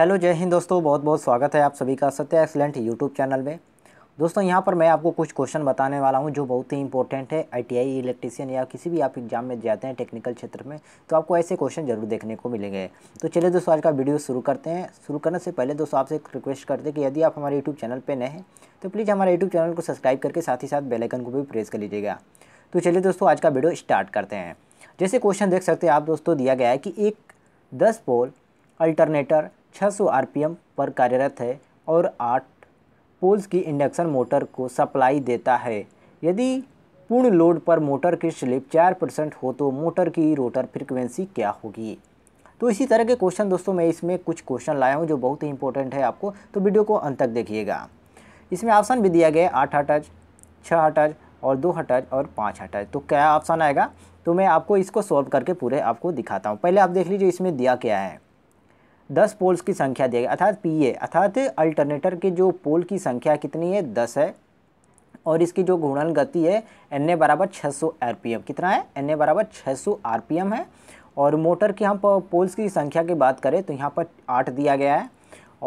hello जय हिंद दोस्तों बहुत बहुत स्वागत है आप सभी का सत्या एक्सलेंट यूट्यूब चैनल में दोस्तों यहाँ पर मैं आपको कुछ क्वेश्चन बताने वाला हूँ जो बहुत ही इंपॉर्टेंट है आईटीआई इलेक्ट्रीशियन या किसी भी आप एग्जाम में जाते हैं टेक्निकल क्षेत्र में तो आपको ऐसे क्वेश्चन जरूर देखने को मिलेंगे तो चलिए दोस्तों आज का वीडियो शुरू करते हैं शुरू करने से पहले दोस्तों आपसे एक रिक्वेस्ट करते हैं कि यदि आप हमारे यूट्यूब चैनल पर नए हैं तो प्लीज़ हमारे यूट्यूब चैनल को सब्सक्राइब करके साथ ही साथ बेलाइकन को भी प्रेस कर लीजिएगा तो चलिए दोस्तों आज का वीडियो स्टार्ट करते हैं जैसे क्वेश्चन देख सकते हैं आप दोस्तों दिया गया है कि एक दस पोल अल्टरनेटर 600 आरपीएम पर कार्यरत है और आठ पोल्स की इंडक्शन मोटर को सप्लाई देता है यदि पूर्ण लोड पर मोटर की स्लिप चार परसेंट हो तो मोटर की रोटर फ्रिक्वेंसी क्या होगी तो इसी तरह के क्वेश्चन दोस्तों मैं इसमें कुछ क्वेश्चन लाया हूँ जो बहुत ही इंपॉर्टेंट है आपको तो वीडियो को अंत तक देखिएगा इसमें ऑप्शन भी दिया गया है आठ हटज छः हटज और दो हटज और पाँच हटज तो क्या ऑप्शन आएगा तो मैं आपको इसको सॉल्व करके पूरे आपको दिखाता हूँ पहले आप देख लीजिए इसमें दिया क्या है दस पोल्स की संख्या दिया गया अर्थात पी ए अर्थात अल्टरनेटर के जो पोल की संख्या कितनी है दस है और इसकी जो घूर्णन गति है एन ए बराबर छः सौ आर कितना है एन ए बराबर छः सौ आर है और मोटर की हम पोल्स की संख्या की बात करें तो यहाँ पर आठ दिया गया है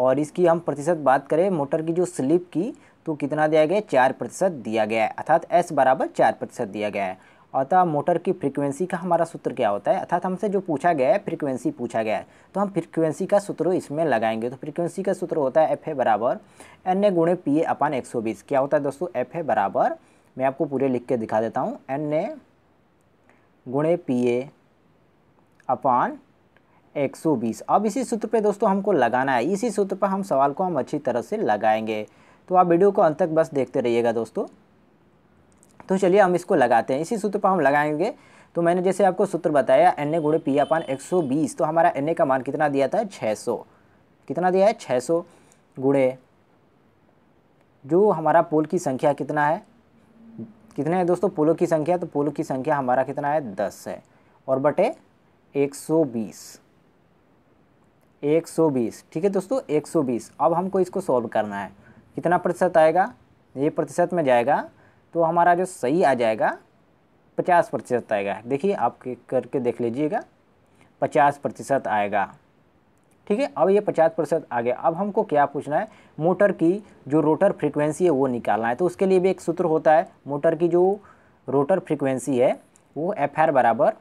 और इसकी हम प्रतिशत बात करें मोटर की जो स्लिप की तो कितना दिया गया है चार प्रतिशत दिया गया है अर्थात एस बराबर चार प्रतिशत दिया गया है अतः मोटर की फ्रीक्वेंसी का हमारा सूत्र क्या होता है अर्थात हमसे जो पूछा गया है फ्रीक्वेंसी पूछा गया है तो हम फ्रीक्वेंसी का सूत्र इसमें लगाएंगे तो फ्रीक्वेंसी का सूत्र होता है एफ ए बराबर एन ए गुणे पी ए अपान एक क्या होता है दोस्तों एफ ए बराबर मैं आपको पूरे लिख के दिखा देता हूँ एन ए गुणे पी ए अपान 120 अब इसी सूत्र पे दोस्तों हमको लगाना है इसी सूत्र पर हम सवाल को हम अच्छी तरह से लगाएंगे तो आप वीडियो को अंत तक बस देखते रहिएगा दोस्तों तो चलिए हम इसको लगाते हैं इसी सूत्र पर हम लगाएंगे तो मैंने जैसे आपको सूत्र बताया एन ए गुड़े पी अपान एक तो हमारा एन ए का मान कितना दिया था छः कितना दिया है छः सौ गुड़े जो हमारा पोल की संख्या कितना है कितने हैं दोस्तों पोलों की संख्या तो पोलों की संख्या हमारा कितना है दस है और बटे एक सौ बीस एक सौ बीस ठीक है दोस्तों एक सौ बीस अब हमको इसको सॉल्व करना है कितना प्रतिशत आएगा ये प्रतिशत में जाएगा तो हमारा जो सही आ जाएगा पचास प्रतिशत आएगा देखिए आप करके देख लीजिएगा पचास प्रतिशत आएगा ठीक है अब ये पचास प्रतिशत आ गया अब हमको क्या पूछना है मोटर की जो रोटर फ्रीक्वेंसी है वो निकालना है तो उसके लिए भी एक सूत्र होता है मोटर की जो रोटर फ्रीक्वेंसी है वो एफ आर बराबर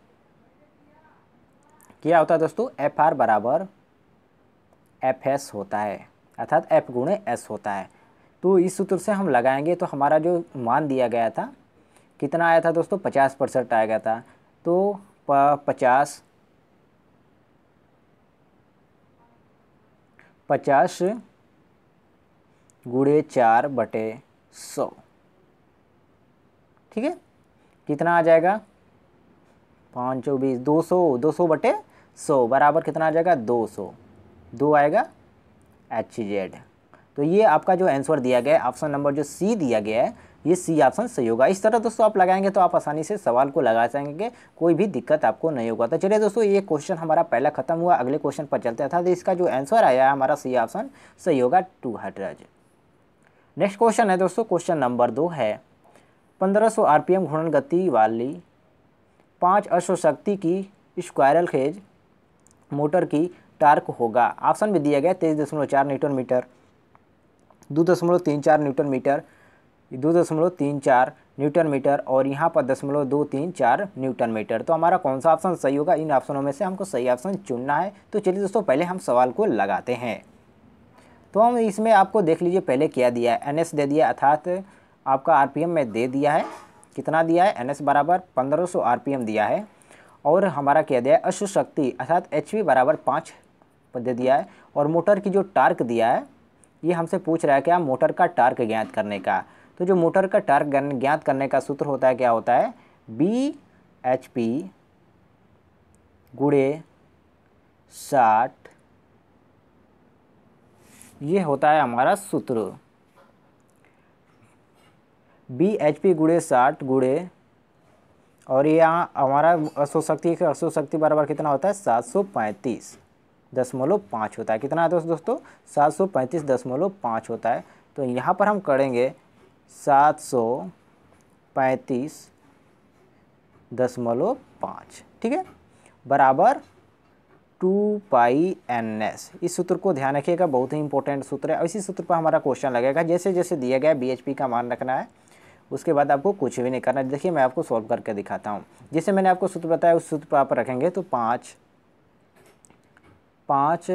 क्या होता है दोस्तों एफ आर बराबर एफ एस होता है अर्थात एफ गुणे एस होता है तो इस सूत्र से हम लगाएंगे तो हमारा जो मान दिया गया था कितना आया था दोस्तों पचास परसेंट आया गया था तो पचास पचास गुड़े चार बटे सौ ठीक है कितना आ जाएगा पाँच सौ बीस दो सौ दो सौ बटे सौ बराबर कितना आ जाएगा दो सौ दो आएगा एच जेड तो ये आपका जो आंसर दिया गया है ऑप्शन नंबर जो सी दिया गया है ये सी ऑप्शन सही होगा इस तरह दोस्तों आप लगाएंगे तो आप आसानी से सवाल को लगा सकेंगे कोई भी दिक्कत आपको नहीं होगा तो चलिए दोस्तों ये क्वेश्चन हमारा पहला खत्म हुआ अगले क्वेश्चन पर चलते था तो इसका जो आंसर आया है हमारा सी ऑप्शन सही होगा टू हंड्रेड नेक्स्ट क्वेश्चन है दोस्तों क्वेश्चन नंबर दो है पंद्रह सौ आर पी एम घूर्णन गति वाली पाँच अश्वशक्ति की स्क्वायरल खेज मोटर की टार्क होगा ऑप्शन भी दिया गया तेईस दशमलव चार न्यूटन मीटर दो दशमलव तीन चार न्यूटन मीटर दो दशमलव तीन चार न्यूटन मीटर और यहाँ पर दशमलव दो तीन चार न्यूटन मीटर तो हमारा कौन सा ऑप्शन सही होगा इन ऑप्शनों में से हमको सही ऑप्शन चुनना है तो चलिए दोस्तों पहले हम सवाल को लगाते हैं तो हम इसमें आपको देख लीजिए पहले क्या दिया है एन दे दिया अर्थात आपका आर में दे दिया है कितना दिया है एन एस बराबर पंद्रह सौ आर दिया है और हमारा क्या दिया है अश्व शक्ति अर्थात एच बराबर पाँच दे दिया है और मोटर की जो टार्क दिया है ये हमसे पूछ रहा है क्या मोटर का टार्क ज्ञात करने का तो जो मोटर का टार्क ज्ञात करने का सूत्र होता है क्या होता है बी एच पी गुड़े साठ ये होता है हमारा सूत्र बी एच पी गुड़े साठ गुड़े और ये यहाँ हमारा अशोक शक्ति अशोक शक्ति बराबर कितना होता है सात सौ पैंतीस दशमलव पाँच होता है कितना आता है दोस्तों सात सौ पैंतीस दशमलव पाँच होता है तो यहाँ पर हम करेंगे सात सौ पैंतीस दशमलव पाँच ठीक है बराबर टू पाई एन एस इस सूत्र को ध्यान रखिएगा बहुत ही इंपॉर्टेंट सूत्र है इसी सूत्र पर हमारा क्वेश्चन लगेगा जैसे जैसे दिया गया बी एच पी का मान रखना है उसके बाद आपको कुछ भी नहीं करना देखिए मैं आपको सॉल्व करके दिखाता हूँ जैसे मैंने आपको सूत्र बताया उस सूत्र पर आप रखेंगे तो पाँच पाँच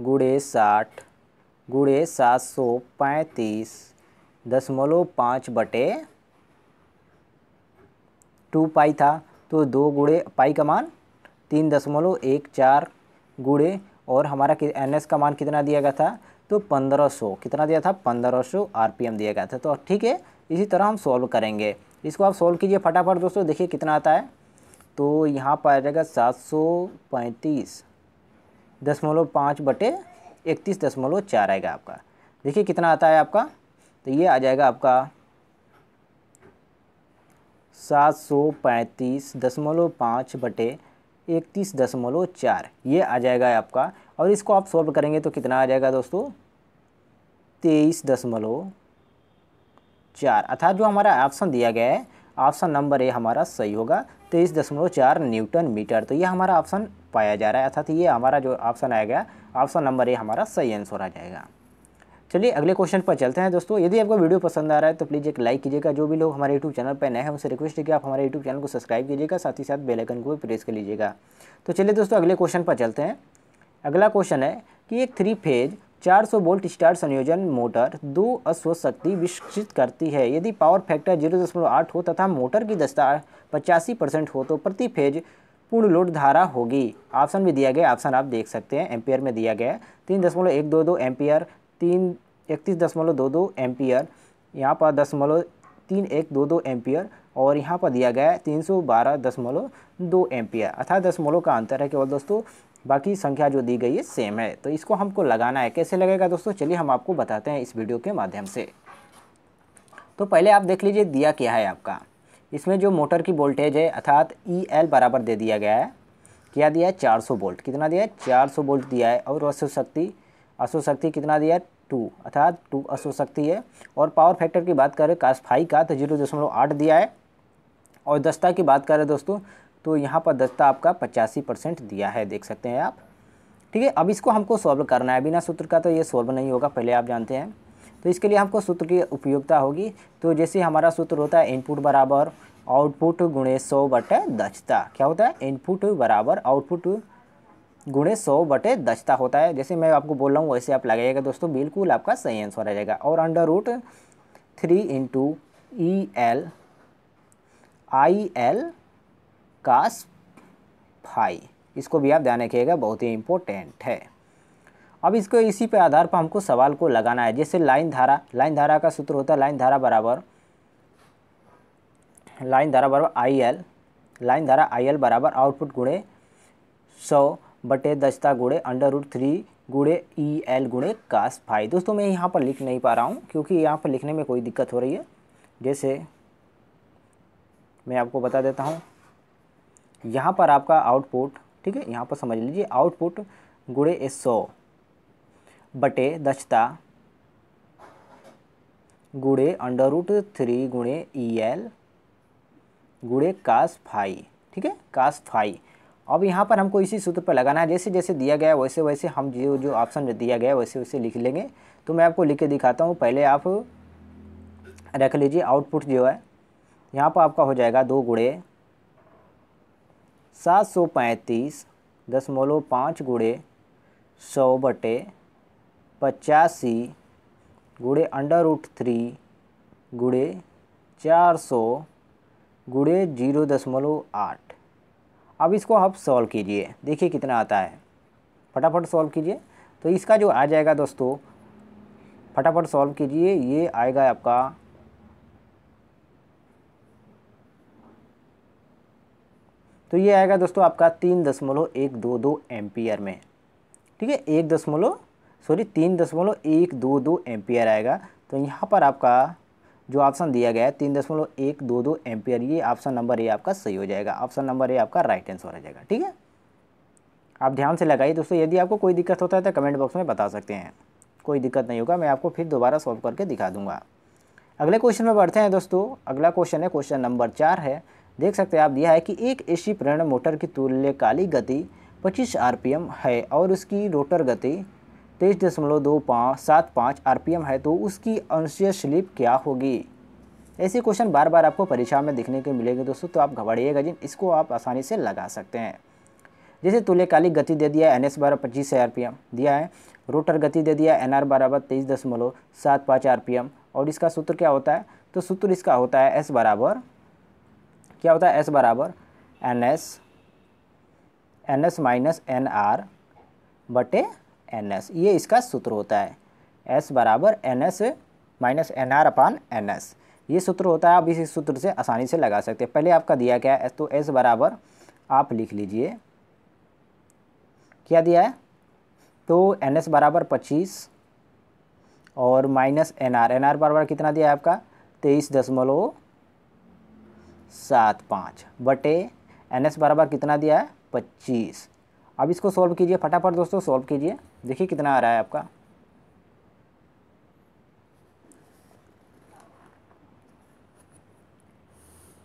गुड़े साठ गुड़े सात सौ पैंतीस दशमलव पाँच बटे टू पाई था तो दो गुड़े पाई का मान तीन दशमलव एक चार गुड़े और हमारा एन एस का मान कितना दिया गया था तो पंद्रह सौ कितना दिया था पंद्रह सौ आर पी एम दिया गया था तो ठीक है इसी तरह हम सॉल्व करेंगे इसको आप सॉल्व कीजिए फटाफट दोस्तों देखिए कितना आता है तो यहाँ पर आ जाएगा सात सौ पैंतीस दशमलव पाँच बटे इकतीस दशमलव चार आएगा आपका देखिए कितना आता है आपका तो ये आ जाएगा आपका सात सौ पैंतीस दशमलव पाँच बटे इकतीस दशमलव चार ये आ जाएगा आपका और इसको आप सॉल्व करेंगे तो कितना आ जाएगा दोस्तों तेईस दशमलव चार अर्थात जो हमारा ऑप्शन दिया गया है ऑप्शन नंबर ए हमारा सही होगा तेईस दशमलव चार न्यूटन मीटर तो ये हमारा ऑप्शन पाया जा रहा है अर्थात ये हमारा जो ऑप्शन आएगा ऑप्शन नंबर ए हमारा सही आंसर आ जाएगा चलिए अगले क्वेश्चन पर चलते हैं दोस्तों यदि आपको वीडियो पसंद आ रहा है तो प्लीज़ एक लाइक कीजिएगा जो भी लोग हमारे यूट्यूब चैनल पर नए हैं उनसे रिक्वेस्ट है कि आप हमारे यूट्यूब चैनल को सब्सक्राइब कीजिएगा साथ ही साथ बेलाइकन को भी प्रेस कर लीजिएगा तो चलिए दोस्तों अगले क्वेश्चन पर चलते हैं अगला क्वेश्चन है कि एक थ्री फेज 400 वोल्ट स्टार संयोजन मोटर दो अश्व शक्ति विकसित करती है यदि पावर फैक्टर 0.8 हो तथा मोटर की दस्तार पचासी परसेंट हो तो प्रति फेज पूर्ण लोड धारा होगी ऑप्शन भी दिया गया ऑप्शन आप देख सकते हैं एम्पियर में दिया गया है तीन दशमलव एक दो दो एम्पियर तीन इकतीस दशमलव दो दो एम्पियर यहाँ पर दशमलव तीन एक दो दो एम्पियर और यहाँ पर दिया गया है तीन सौ बारह दशमलव दो एम्पियर अर्थात दशमलव का अंतर है केवल दोस्तों बाकी संख्या जो दी गई है सेम है तो इसको हमको लगाना है कैसे लगेगा दोस्तों चलिए हम आपको बताते हैं इस वीडियो के माध्यम से तो पहले आप देख लीजिए दिया क्या है आपका इसमें जो मोटर की वोल्टेज है अर्थात ई e एल बराबर दे दिया गया है क्या दिया है चार सौ वोल्ट कितना दिया है चार सौ वोल्ट दिया है और अशुशक्ति अशुशक्ति कितना दिया है टू अर्थात टू अशुशक्ति है और पावर फैक्टर की बात करें कास फाइव का तो जीरो दशमलव आठ दिया है और दस्ता की बात करें दोस्तों तो यहाँ पर दस्ता आपका पचासी परसेंट दिया है देख सकते हैं आप ठीक है अब इसको हमको सॉल्व करना है बिना सूत्र का तो ये सॉल्व नहीं होगा पहले आप जानते हैं तो इसके लिए हमको सूत्र की उपयोगिता होगी तो जैसे हमारा सूत्र होता है इनपुट बराबर आउटपुट गुणे सौ बटे दक्षता क्या होता है इनपुट बराबर आउटपुट गुणे सौ बटे दक्षता होता है जैसे मैं आपको बोल रहा हूँ वैसे आप लगाइएगा दोस्तों बिल्कुल आपका सही आंसर आ जाएगा और under root three into E L I L cos phi इसको भी आप ध्यान रखिएगा बहुत ही इम्पोर्टेंट है अब इसको इसी पे आधार पर हमको सवाल को लगाना है जैसे लाइन धारा लाइन धारा का सूत्र होता है लाइन धारा बराबर लाइन धारा बराबर आई एल लाइन धारा आई एल बराबर आउटपुट गुणे सौ बटे दस्ता गुणे अंडर रूट थ्री गुणे ई e एल गुणे कास फाइव दोस्तों मैं यहाँ पर लिख नहीं पा रहा हूँ क्योंकि यहाँ पर लिखने में कोई दिक्कत हो रही है जैसे मैं आपको बता देता हूँ यहाँ पर आपका आउटपुट ठीक है यहाँ पर समझ लीजिए आउटपुट गुणे ए सौ बटे दक्षता गुड़े अंडर रूट थ्री गुणे ई एल गुड़े कास फाई ठीक है कास फाई अब यहाँ पर हमको इसी सूत्र पर लगाना है जैसे जैसे दिया गया है वैसे वैसे हम जो जो ऑप्शन दिया गया है वैसे वैसे लिख लेंगे तो मैं आपको लिख के दिखाता हूँ पहले आप रख लीजिए आउटपुट जो है यहाँ पर आपका हो जाएगा दो गुड़े सात सौ पैंतीस दशमलव पाँच गुड़े सौ बटे पचासी गुड़े अंडर रूट थ्री गुड़े चार सौ गुड़े जीरो दशमलव आठ अब इसको आप सॉल्व कीजिए देखिए कितना आता है फटाफट सॉल्व कीजिए तो इसका जो आ जाएगा दोस्तों फटाफट सॉल्व कीजिए ये आएगा आपका तो ये आएगा दोस्तों आपका तीन दशमलव एक दो दो एम्पियर में ठीक है एक दशमलव सॉरी तीन दशमलव एक दो दो एम्पियर आएगा तो यहाँ पर आपका जो ऑप्शन दिया गया है तीन दशमलव एक दो दो एम्पियर ये ऑप्शन नंबर ए आपका सही हो जाएगा ऑप्शन नंबर ए आपका राइट आंसर हो जाएगा ठीक है आप ध्यान से लगाइए दोस्तों यदि आपको कोई दिक्कत होता है तो कमेंट बॉक्स में बता सकते हैं कोई दिक्कत नहीं होगा मैं आपको फिर दोबारा सॉल्व करके दिखा दूंगा अगले क्वेश्चन में बढ़ते हैं दोस्तों अगला क्वेश्चन है क्वेश्चन नंबर चार है देख सकते हैं आप दिया है कि एक एसी प्रेरण मोटर की तुल्यकालिक गति 25 आरपीएम है और उसकी रोटर गति तेईस दशमलव दो पाँच सात पाँच आर है तो उसकी अनुसूय स्लिप क्या होगी ऐसे क्वेश्चन बार बार आपको परीक्षा में देखने के मिलेंगे दोस्तों तो आप घबराइएगा जिन इसको आप आसानी से लगा सकते हैं जैसे तुल्यकालिक गति दे दिया एन एस बारह पच्चीस आर पी एम दिया है रोटर गति दे दिया है एन आर बराबर तेईस दशमलव सात पाँच आर पी एम और इसका सूत्र क्या होता है तो सूत्र इसका होता है एस बराबर क्या होता है एस बराबर N S N S minus N R बटे एन एस ये इसका सूत्र होता है एस बराबर N S minus N R upon N S ये सूत्र होता है आप इसी सूत्र से आसानी से लगा सकते हैं पहले आपका दिया क्या है तो एस बराबर आप लिख लीजिए क्या दिया है तो एन एस बराबर पच्चीस और minus N R N R बराबर कितना दिया है आपका तेईस दशमलव सात पाँच बटे एन एस बराबर कितना दिया है पच्चीस अब इसको सॉल्व कीजिए फटाफट दोस्तों सॉल्व कीजिए देखिए कितना आ रहा है आपका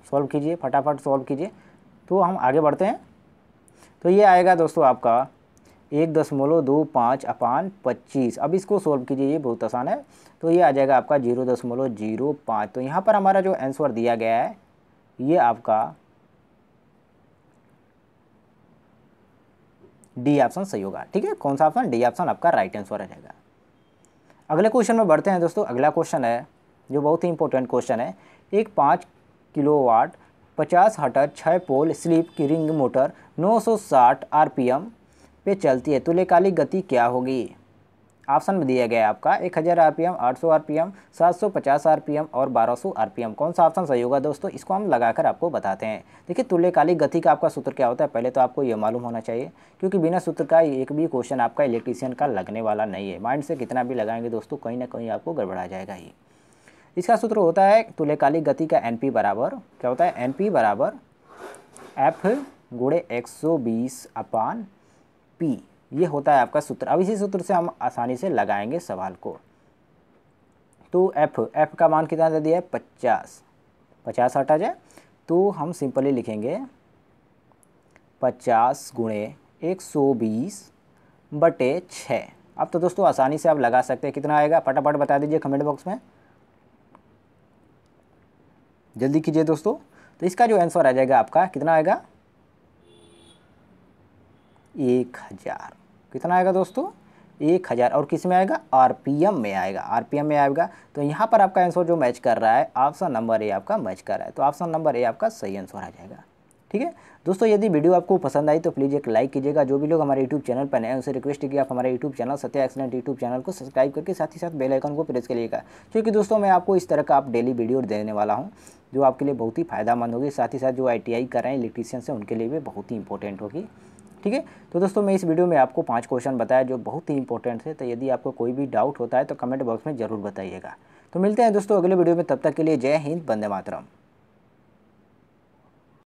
सॉल्व कीजिए फटाफट सॉल्व कीजिए तो हम आगे बढ़ते हैं तो ये आएगा दोस्तों आपका एक दशमलव दो पाँच अपान पच्चीस अब इसको सॉल्व कीजिए ये बहुत आसान है तो ये आ जाएगा आपका जीरो दशमलव जीरो पाँच तो यहाँ पर हमारा जो आंसर दिया गया है ये आपका डी ऑप्शन सही होगा ठीक है कौन सा ऑप्शन डी ऑप्शन आपका राइट आंसर रहेगा अगले क्वेश्चन में बढ़ते हैं दोस्तों अगला क्वेश्चन है जो बहुत ही इंपॉर्टेंट क्वेश्चन है एक पाँच किलोवाट पचास हटर छः पोल स्लीप की रिंग मोटर 960 आरपीएम पे चलती है तुल्यकालिक गति क्या होगी ऑप्शन में दिया गया है आपका एक हज़ार आर पी एम आठ सौ आर पी एम सात सौ पचास आर पी एम और बारह सौ आर पी एम कौन सा ऑप्शन सही होगा दोस्तों इसको हम लगाकर आपको बताते हैं देखिए तुल्यकालिक गति का आपका सूत्र क्या होता है पहले तो आपको ये मालूम होना चाहिए क्योंकि बिना सूत्र का एक भी क्वेश्चन आपका इलेक्ट्रीशियन का लगने वाला नहीं है माइंड से कितना भी लगाएंगे दोस्तों कहीं ना कहीं आपको गड़बड़ा जाएगा ये इसका सूत्र होता है तुल्यकालिक गति का एन पी बराबर क्या होता है एन पी बराबर एफ गुड़े एक सौ बीस अपान पी ये होता है आपका सूत्र अब इसी सूत्र से हम आसानी से लगाएंगे सवाल को तो एफ एफ का मान कितना दे दिया है पचास पचास हटा जाए तो हम सिंपली लिखेंगे पचास गुणे एक सौ बीस बटे छः अब तो दोस्तों आसानी से आप लगा सकते हैं कितना आएगा फटाफट बता दीजिए कमेंट बॉक्स में जल्दी कीजिए दोस्तों तो इसका जो आंसर आ जाएगा आपका कितना आएगा एक हज़ार कितना आएगा दोस्तों एक हज़ार और किस में आएगा आरपीएम में आएगा आरपीएम में आएगा तो यहाँ पर आपका आंसर जो मैच कर रहा है ऑप्शन नंबर ए आपका मैच कर रहा है तो ऑप्शन नंबर ए आपका सही आंसर आ जाएगा ठीक है दोस्तों यदि वीडियो आपको पसंद आई तो प्लीज़ एक लाइक कीजिएगा जो भी लोग हमारे यूट्यूब चैनल पर नए उनसे रिक्वेस्ट है कि आप हमारे YouTube channel Satya excellent YouTube channel को सब्सक्राइब करके साथ ही साथ बेल आइकन को प्रेस करिएगा क्योंकि दोस्तों मैं आपको इस तरह का आप डेली वीडियो देने वाला हूँ जो आपके लिए बहुत ही फायदामंद होगी साथ ही साथ जो आई कर रहे हैं इलेक्ट्रीशियन से उनके लिए भी बहुत ही इंपॉर्टेंट होगी ठीक है तो दोस्तों मैं इस वीडियो में आपको पाँच क्वेश्चन बताया जो बहुत ही इंपॉर्टेंट है तो यदि आपको कोई भी डाउट होता है तो कमेंट बॉक्स में ज़रूर बताइएगा तो मिलते हैं दोस्तों अगले वीडियो में तब तक के लिए जय हिंद बंदे मातरम